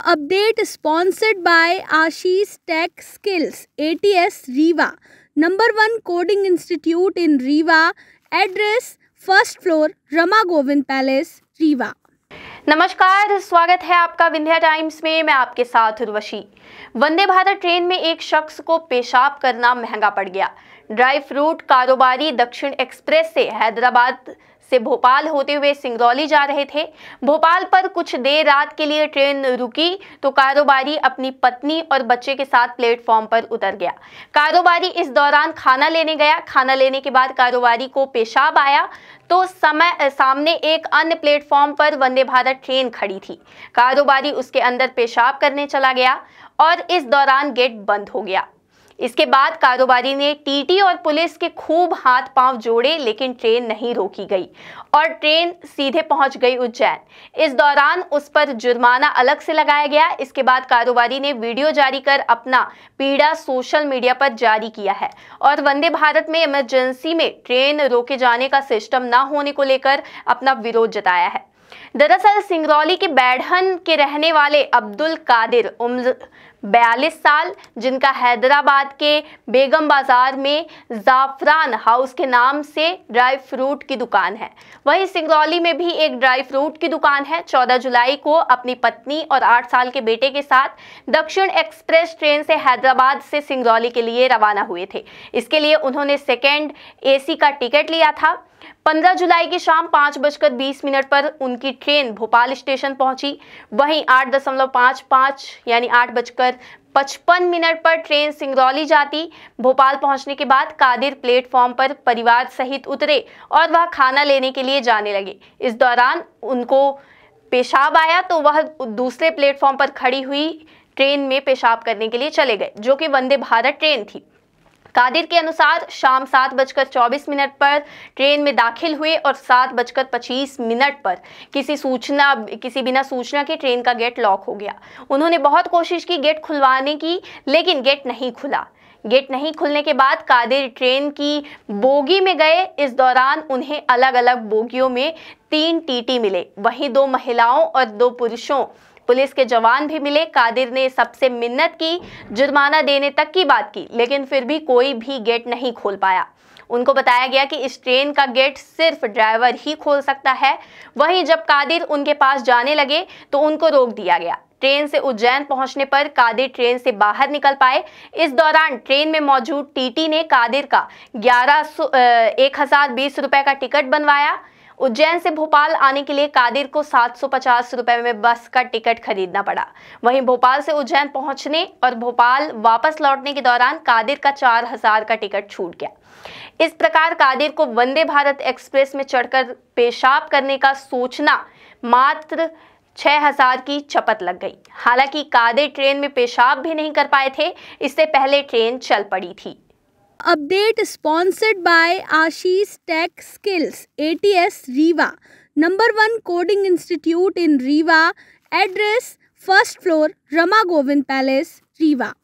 Update sponsored by Ashish tech skills ATS Rewa number one coding institute in Rewa address first floor Rama Govind palace Rewa नमस्कार स्वागत है आपका Vindhya times में मैं आपके साथ उर्वशी वंदे भारत ट्रेन में एक शख्स को पेशाब करना महंगा पड़ गया ड्राई फ्रूट कारोबारी दक्षिण एक्सप्रेस से हैदराबाद से भोपाल होते हुए सिंगरौली जा रहे थे भोपाल पर कुछ देर रात के लिए ट्रेन रुकी तो कारोबारी अपनी पत्नी और बच्चे के साथ प्लेटफॉर्म पर उतर गया कारोबारी इस दौरान खाना लेने गया खाना लेने के बाद कारोबारी को पेशाब आया तो समय सामने एक अन्य प्लेटफॉर्म पर वंदे भारत ट्रेन खड़ी थी कारोबारी उसके अंदर पेशाब करने चला गया और इस दौरान गेट बंद हो गया इसके बाद कारोबारी ने टीटी और पुलिस के खूब हाथ पांव जोड़े लेकिन ट्रेन नहीं रोकी गई और ट्रेन सीधे पहुंच गई उज्जैन इस दौरान उस पर जुर्माना अलग से लगाया गया इसके बाद कारोबारी ने वीडियो जारी कर अपना पीड़ा सोशल मीडिया पर जारी किया है और वंदे भारत में इमरजेंसी में ट्रेन रोके जाने का सिस्टम ना होने को लेकर अपना विरोध जताया है दरअसल सिंगरौली के बैढ़न के रहने वाले अब्दुल कादिर उम्र बयालीस साल जिनका हैदराबाद के बेगम बाज़ार में ज़ाफ़रान हाउस के नाम से ड्राई फ्रूट की दुकान है वहीं सिंगरौली में भी एक ड्राई फ्रूट की दुकान है 14 जुलाई को अपनी पत्नी और 8 साल के बेटे के साथ दक्षिण एक्सप्रेस ट्रेन से हैदराबाद से सिंगरौली के लिए रवाना हुए थे इसके लिए उन्होंने सेकेंड ए का टिकट लिया था 15 जुलाई की शाम पाँच बजकर बीस मिनट पर उनकी ट्रेन भोपाल स्टेशन पहुंची वहीं आठ दशमलव पाँच पाँच यानी आठ बजकर पचपन मिनट पर ट्रेन सिंगरौली जाती भोपाल पहुंचने के बाद कादिर प्लेटफॉर्म पर परिवार सहित उतरे और वह खाना लेने के लिए जाने लगे इस दौरान उनको पेशाब आया तो वह दूसरे प्लेटफॉर्म पर खड़ी हुई ट्रेन में पेशाब करने के लिए चले गए जो कि वंदे भारत ट्रेन थी कादिर के अनुसार शाम सात बजकर चौबीस मिनट पर ट्रेन में दाखिल हुए और सात बजकर पच्चीस मिनट पर किसी सूचना किसी बिना सूचना के ट्रेन का गेट लॉक हो गया उन्होंने बहुत कोशिश की गेट खुलवाने की लेकिन गेट नहीं खुला गेट नहीं खुलने के बाद कादिर ट्रेन की बोगी में गए इस दौरान उन्हें अलग अलग बोगियों में तीन टीटी मिले वहीं दो महिलाओं और दो पुरुषों पुलिस के जवान भी मिले कादिर ने सबसे मिन्नत की जुर्माना देने तक की बात की लेकिन फिर भी कोई भी गेट नहीं खोल पाया उनको बताया गया कि इस ट्रेन का गेट सिर्फ ड्राइवर ही खोल सकता है वहीं जब कादिर उनके पास जाने लगे तो उनको रोक दिया गया ट्रेन से उज्जैन पहुंचने पर कादिर ट्रेन से बाहर निकल पाए इस दौरान ट्रेन में मौजूद टीटी ने कादिर का ग्यारह एक हजार बीस रुपए का टिकट बनवाया उज्जैन से भोपाल आने के लिए कादिर को सात सौ में बस का टिकट खरीदना पड़ा वहीं भोपाल से उज्जैन पहुंचने और भोपाल वापस लौटने के दौरान कादिर का चार हजार का टिकट छूट गया इस प्रकार कादिर को वंदे भारत एक्सप्रेस में चढ़कर पेशाब करने का सोचना मात्र 6000 की चपत लग गई हालांकि कादिर ट्रेन में पेशाब भी नहीं कर पाए थे इससे पहले ट्रेन चल पड़ी थी update sponsored by Ashish Tech Skills, ATS Riva, number one coding institute in Riva, address first floor, Rama Govind Palace, Riva.